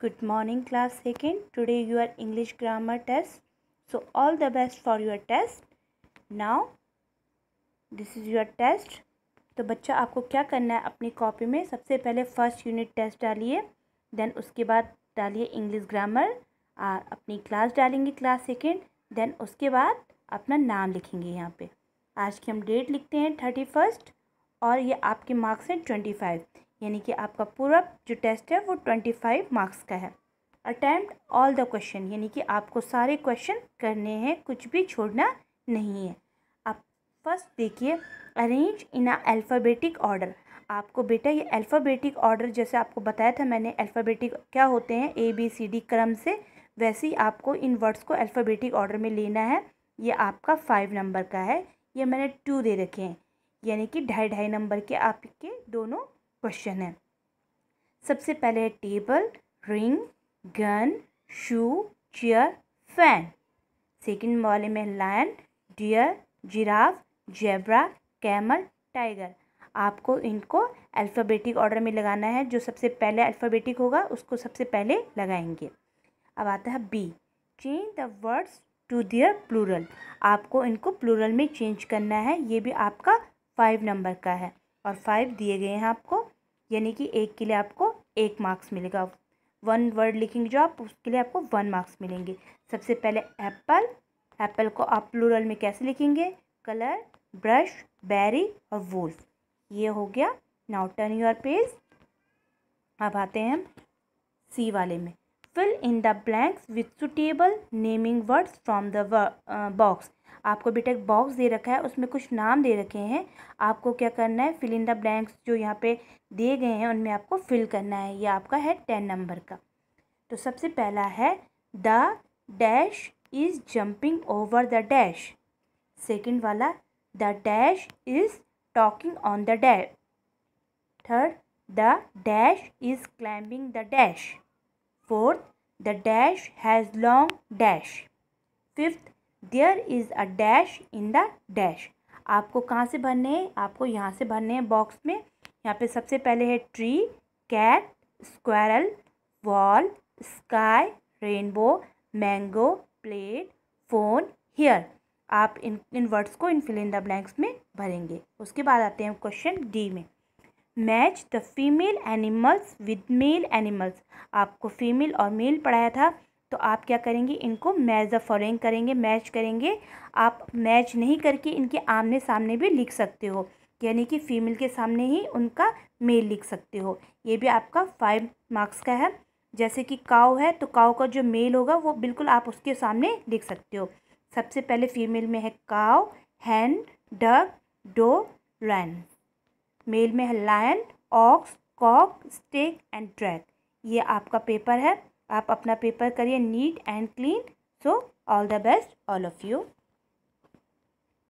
good morning class second today your english grammar test so all the best for your test now this is your test तो बच्चा आपको क्या करना है अपनी कॉपी में सबसे पहले फर्स्ट यूनिट टेस्ट डालिए देन उसके बाद डालिए इंग्लिश ग्रामर और अपनी क्लास डालेंगे क्लास सेकेंड देन उसके बाद अपना नाम लिखेंगे यहाँ पे आज की हम डेट लिखते हैं थर्टी फर्स्ट और ये आपके मार्क्स हैं ट्वेंटी फाइव यानी कि आपका पूरा जो टेस्ट है वो ट्वेंटी फाइव मार्क्स का है अटैम्प्ट ऑल द क्वेश्चन यानी कि आपको सारे क्वेश्चन करने हैं कुछ भी छोड़ना नहीं है आप फर्स्ट देखिए अरेंज इन अल्फ़ाबेटिक ऑर्डर आपको बेटा ये अल्फ़ाबेटिक ऑर्डर जैसे आपको बताया था मैंने अल्फ़ाबेटिक क्या होते हैं ए बी सी डी क्रम से वैसे ही आपको इन वर्ड्स को अल्फ़ाबेटिक ऑर्डर में लेना है ये आपका फाइव नंबर का है ये मैंने टू दे रखे हैं यानी कि ढाई ढाई नंबर के आपके दोनों क्वेश्चन है सबसे पहले है table ring gun shoe chair fan second वाले में lion deer giraffe zebra camel tiger आपको इनको अल्फ़ाबेटिक ऑर्डर में लगाना है जो सबसे पहले अल्फ़ाबेटिक होगा उसको सबसे पहले लगाएंगे अब आता है B change the words to their plural आपको इनको प्लूरल में चेंज करना है ये भी आपका फाइव नंबर का है और फाइव दिए गए हैं आपको यानी कि एक के लिए आपको एक मार्क्स मिलेगा वन वर्ड लिखेंगे जो आप उसके लिए आपको वन मार्क्स मिलेंगे सबसे पहले एप्पल एप्पल को आप प्लूरल में कैसे लिखेंगे कलर ब्रश बैरी और वूल्फ ये हो गया नाउ टर्न योर पेज अब आते हैं हम सी वाले में fill in the blanks with suitable naming words from the box आपको बेटा एक बॉक्स दे रखा है उसमें कुछ नाम दे रखे हैं आपको क्या करना है फिल इन द ब्लैंक्स जो यहाँ पे दिए गए हैं उनमें आपको फिल करना है ये आपका है टेन नंबर का तो सबसे पहला है the dash is jumping over the dash second वाला the dash is talking on the dash third the dash is climbing the dash fourth The dash has long dash. Fifth, there is a dash in the dash. आपको कहाँ से भरने हैं आपको यहाँ से भरने हैं बॉक्स में यहाँ पे सबसे पहले है tree cat squirrel wall sky rainbow mango plate phone hair आप इन इन वर्ड्स को इन फिल इन द ब्लैंक्स में भरेंगे उसके बाद आते हैं क्वेश्चन डी में match the female animals with male animals आपको फीमेल और मेल पढ़ाया था तो आप क्या करेंगे इनको मैच द फॉलोइंग करेंगे मैच करेंगे आप मैच नहीं करके इनके आमने सामने भी लिख सकते हो यानी कि फ़ीमेल के सामने ही उनका मेल लिख सकते हो ये भी आपका फाइव मार्क्स का है जैसे कि काव है तो काव का जो मेल होगा वो बिल्कुल आप उसके सामने लिख सकते हो सबसे पहले फीमेल में है काव हैन डग डो रैन मेल में है lion ox cock stag and drake ये आपका पेपर है आप अपना पेपर करिए neat and clean so all the best all of you